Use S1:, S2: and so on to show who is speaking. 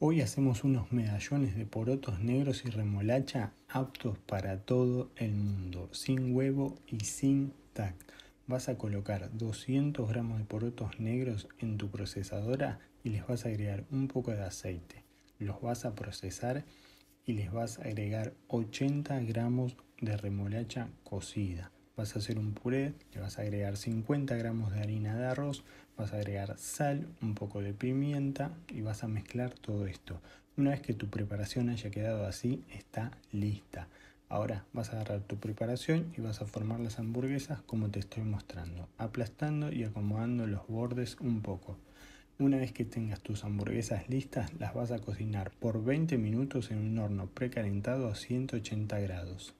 S1: Hoy hacemos unos medallones de porotos negros y remolacha aptos para todo el mundo, sin huevo y sin tac. Vas a colocar 200 gramos de porotos negros en tu procesadora y les vas a agregar un poco de aceite. Los vas a procesar y les vas a agregar 80 gramos de remolacha cocida. Vas a hacer un puré, le vas a agregar 50 gramos de harina de arroz, vas a agregar sal, un poco de pimienta y vas a mezclar todo esto. Una vez que tu preparación haya quedado así, está lista. Ahora vas a agarrar tu preparación y vas a formar las hamburguesas como te estoy mostrando, aplastando y acomodando los bordes un poco. Una vez que tengas tus hamburguesas listas, las vas a cocinar por 20 minutos en un horno precalentado a 180 grados.